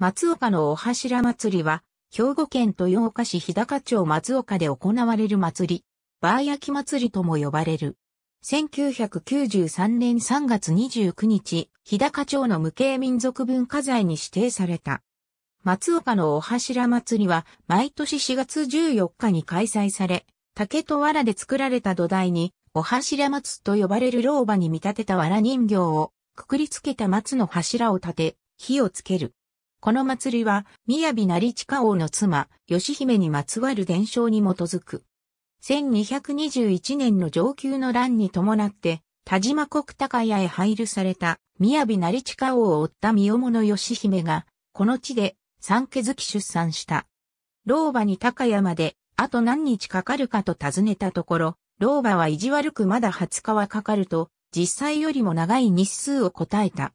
松岡のお柱祭りは、兵庫県豊岡市日高町松岡で行われる祭り、バー焼き祭りとも呼ばれる。1993年3月29日、日高町の無形民族文化財に指定された。松岡のお柱祭りは、毎年4月14日に開催され、竹と藁で作られた土台に、お柱松と呼ばれる老婆に見立てた藁人形を、くくりつけた松の柱を立て、火をつける。この祭りは、宮城成下王の妻、吉姫にまつわる伝承に基づく。1221年の上級の乱に伴って、田島国高屋へ配慮された、宮城成下王を追った三面の吉姫が、この地で、三家月出産した。老婆に高屋まで、あと何日かかるかと尋ねたところ、老婆は意地悪くまだ20日はかかると、実際よりも長い日数を答えた。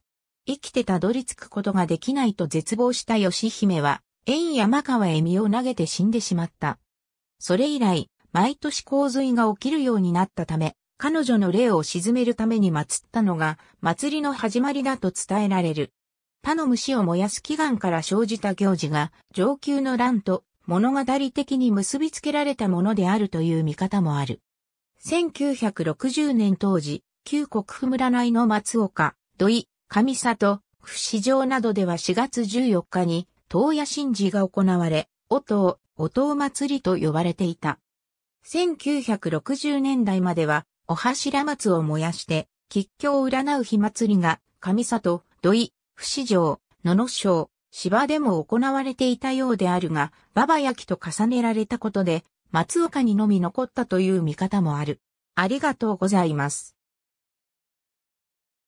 生きてたどり着くことができないと絶望した吉姫は、縁山川へ身を投げて死んでしまった。それ以来、毎年洪水が起きるようになったため、彼女の霊を鎮めるために祀ったのが、祭りの始まりだと伝えられる。他の虫を燃やす祈願から生じた行事が、上級の乱と物語的に結びつけられたものであるという見方もある。1960年当時、旧国府村内の松岡、土井、上里、不死城などでは4月14日に、東野神事が行われ、おとう、おとう祭りと呼ばれていた。1960年代までは、お柱松を燃やして、吉祥を占う火祭りが、上里、土井、不死城、野野省、芝でも行われていたようであるが、馬場焼きと重ねられたことで、松岡にのみ残ったという見方もある。ありがとうございます。